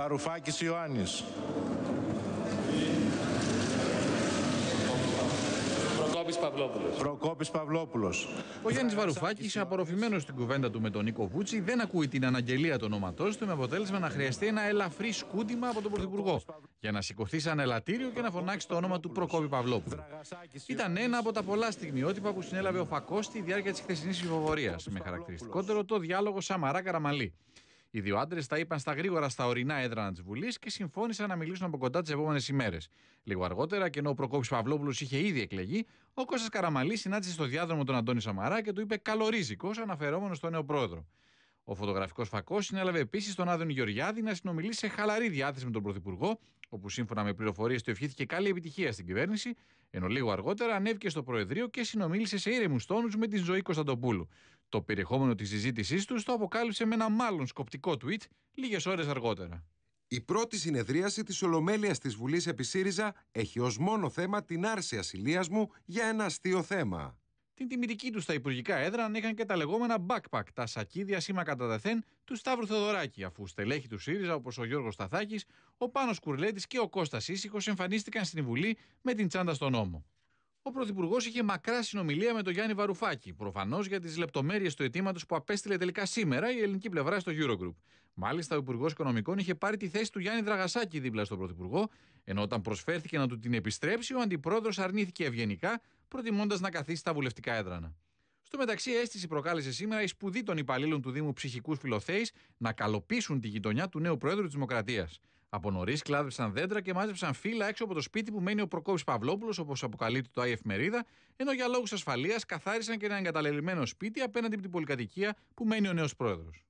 Βαρουφάκης Ιωάννης. Προκόπης Παυλόπουλος. Προκόπης Παυλόπουλος. Ο Γιάννης Βαρουφάκης, απορροφημένος στην κουβέντα του με τον Νίκο Βούτσι, δεν ακούει την αναγγελία του ονόματός του με αποτέλεσμα να χρειαστεί ένα ελαφρύ σκούντιμα από τον Πρωθυπουργό για να σηκωθεί σαν ελαττήριο και να φωνάξει το όνομα του Προκόπη Παυλόπουλου. Ήταν ένα από τα πολλά στιγμιότυπα που συνέλαβε ο Φακός στη διάρκεια της χθεσινής ψηφοφορίας, με χαρακτηριστικότερο το διάλογο Σαμαρά Καραμαλή. Οι δύο άντρες τα είπαν στα γρήγορα στα ορεινά έδρανα της Βουλής και συμφώνησαν να μιλήσουν από κοντά τις επόμενες ημέρες. Λίγο αργότερα, και ενώ ο Προκόπης Παυλόπουλος είχε ήδη εκλεγεί, ο Κώστας Καραμαλής συνάντησε στο διάδρομο τον Αντώνη Σαμαρά και του είπε καλορίζικος, αναφερόμενος στον νέο πρόεδρο. Ο φωτογραφικός φακός συνέλαβε επίσης τον Άδων Γεωργιάδη να συνομιλήσει σε χαλαρή διάθεση με τον Πρωθυπουργό, όπου σύμφωνα με πληροφορίες του ευχήθηκε καλή επιτυχία στην κυβέρνηση, ενώ λίγο αργότερα ανέβηκε στο Προεδρείο και συνομίλησε σε ήρεμους τόνους με τη ζωή Κωνσταντοπούλου. Το περιεχόμενο της συζήτησής τους το αποκάλυψε με ένα μάλλον σκοπτικό tweet λίγες ώρες αργότερα. Η πρώτη συνεδρίαση της Ολομέλειας της Βουλής επί ΣΥΡΙΖΑ έχει ως μόνο θέμα την άρση ασυλίας μου για ένα αστείο θέμα. Την τιμητική τους στα υπουργικά έδρα ανέχαν και τα λεγόμενα backpack, τα σακίδια σήμα κατά δεθέν του Σταύρου Θεοδωράκη, αφού στελέχη του ΣΥΡΙΖΑ όπως ο Γιώργος Σταθάκης, ο Πάνος Κουρλέτης και ο Κώστας Ήσυχο εμφανίστηκαν στην Βουλή με την τσάντα στον ώμο. Ο Πρωθυπουργός είχε μακρά συνομιλία με τον Γιάννη Βαρουφάκη, προφανώς για τις λεπτομέρειες του αιτήματος που απέστειλε τελικά σήμερα η ελληνική πλευρά στο Eurogroup. Μάλιστα, ο Υπουργός Οικονομικών είχε πάρει τη θέση του Γιάννη Δραγασάκη δίπλα στον Πρωθυπουργό, ενώ όταν προσφέρθηκε να του την επιστρέψει, ο Αντιπρόεδρος αρνήθηκε ευγενικά, προτιμώντας να καθίσει στα βουλευτικά έδρανα. Στο μεταξύ, αίσθηση προκάλεσε σήμερα η σπουδή των υπαλλήλων του Δήμου Ψυχικούς Φιλοθέης να καλοπίσουν τη γειτονιά του νέου Προέδρου της Δημοκρατίας. Από νωρίς κλάδεψαν δέντρα και μάζεψαν φύλλα έξω από το σπίτι που μένει ο Προκόπης Παυλόπουλος, όπως αποκαλείται το IF Μερίδα, ενώ για λόγους ασφαλείας καθάρισαν και ένα εγκαταλελειμμένο σπίτι απέναντι από την πολυκατοικία που μένει ο νέος πρόεδρος.